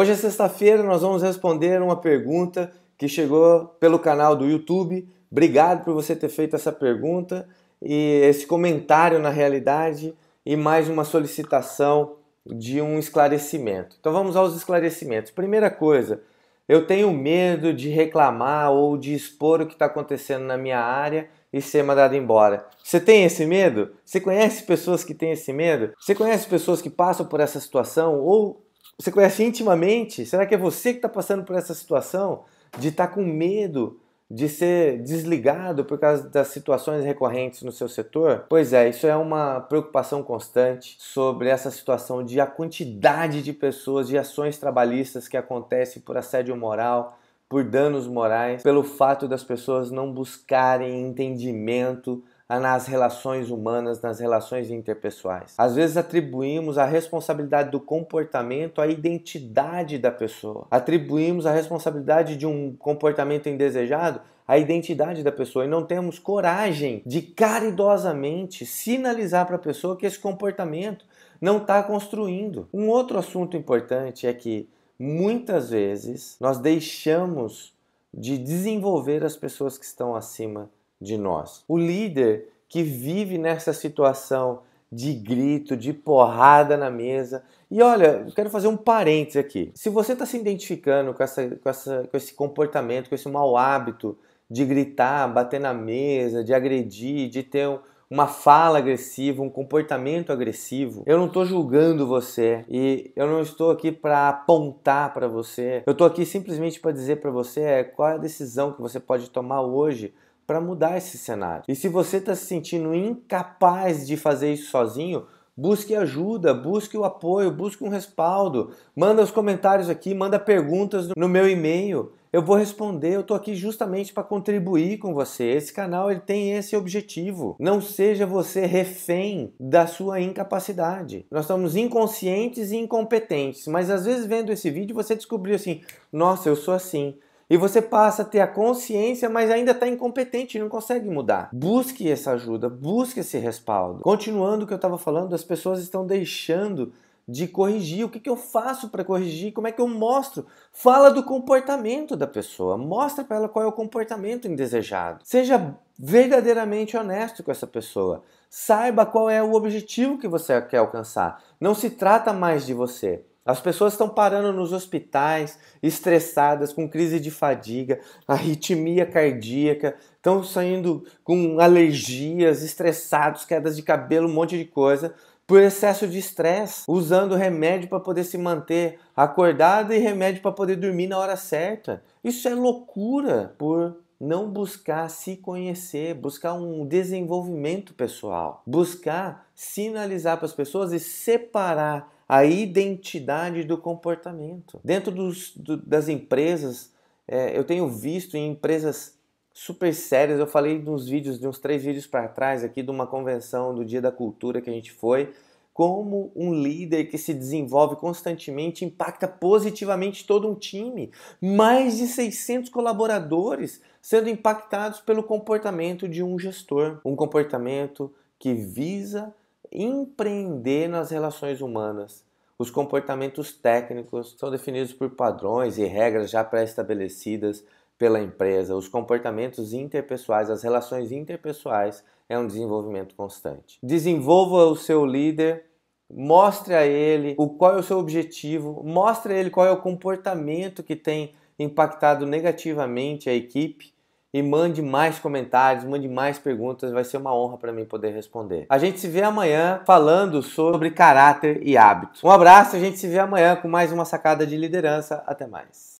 Hoje é sexta-feira, nós vamos responder uma pergunta que chegou pelo canal do YouTube. Obrigado por você ter feito essa pergunta e esse comentário na realidade e mais uma solicitação de um esclarecimento. Então vamos aos esclarecimentos. Primeira coisa, eu tenho medo de reclamar ou de expor o que está acontecendo na minha área e ser mandado embora. Você tem esse medo? Você conhece pessoas que têm esse medo? Você conhece pessoas que passam por essa situação ou você conhece intimamente? Será que é você que está passando por essa situação de estar tá com medo de ser desligado por causa das situações recorrentes no seu setor? Pois é, isso é uma preocupação constante sobre essa situação de a quantidade de pessoas, de ações trabalhistas que acontecem por assédio moral, por danos morais, pelo fato das pessoas não buscarem entendimento nas relações humanas, nas relações interpessoais. Às vezes atribuímos a responsabilidade do comportamento à identidade da pessoa. Atribuímos a responsabilidade de um comportamento indesejado à identidade da pessoa e não temos coragem de caridosamente sinalizar para a pessoa que esse comportamento não está construindo. Um outro assunto importante é que muitas vezes nós deixamos de desenvolver as pessoas que estão acima de nós. O líder que vive nessa situação de grito, de porrada na mesa. E olha, eu quero fazer um parênteses aqui. Se você está se identificando com, essa, com, essa, com esse comportamento, com esse mau hábito de gritar, bater na mesa, de agredir, de ter um, uma fala agressiva, um comportamento agressivo, eu não estou julgando você e eu não estou aqui para apontar para você. Eu estou aqui simplesmente para dizer para você é, qual é a decisão que você pode tomar hoje para mudar esse cenário. E se você está se sentindo incapaz de fazer isso sozinho, busque ajuda, busque o apoio, busque um respaldo. Manda os comentários aqui, manda perguntas no meu e-mail. Eu vou responder, eu estou aqui justamente para contribuir com você. Esse canal ele tem esse objetivo. Não seja você refém da sua incapacidade. Nós somos inconscientes e incompetentes, mas às vezes vendo esse vídeo você descobriu assim: nossa, eu sou assim. E você passa a ter a consciência, mas ainda está incompetente, não consegue mudar. Busque essa ajuda, busque esse respaldo. Continuando o que eu estava falando, as pessoas estão deixando de corrigir. O que, que eu faço para corrigir? Como é que eu mostro? Fala do comportamento da pessoa. Mostra para ela qual é o comportamento indesejado. Seja verdadeiramente honesto com essa pessoa. Saiba qual é o objetivo que você quer alcançar. Não se trata mais de você. As pessoas estão parando nos hospitais, estressadas, com crise de fadiga, arritmia cardíaca, estão saindo com alergias, estressados, quedas de cabelo, um monte de coisa, por excesso de estresse, usando remédio para poder se manter acordado e remédio para poder dormir na hora certa. Isso é loucura por não buscar se conhecer, buscar um desenvolvimento pessoal, buscar sinalizar para as pessoas e separar a identidade do comportamento. Dentro dos, do, das empresas, é, eu tenho visto em empresas super sérias, eu falei nos vídeos, de uns três vídeos para trás aqui, de uma convenção do Dia da Cultura que a gente foi, como um líder que se desenvolve constantemente impacta positivamente todo um time. Mais de 600 colaboradores sendo impactados pelo comportamento de um gestor. Um comportamento que visa empreender nas relações humanas. Os comportamentos técnicos são definidos por padrões e regras já pré-estabelecidas pela empresa. Os comportamentos interpessoais, as relações interpessoais, é um desenvolvimento constante. Desenvolva o seu líder, mostre a ele o, qual é o seu objetivo, mostre a ele qual é o comportamento que tem impactado negativamente a equipe e mande mais comentários, mande mais perguntas, vai ser uma honra para mim poder responder. A gente se vê amanhã falando sobre caráter e hábitos. Um abraço, a gente se vê amanhã com mais uma sacada de liderança. Até mais.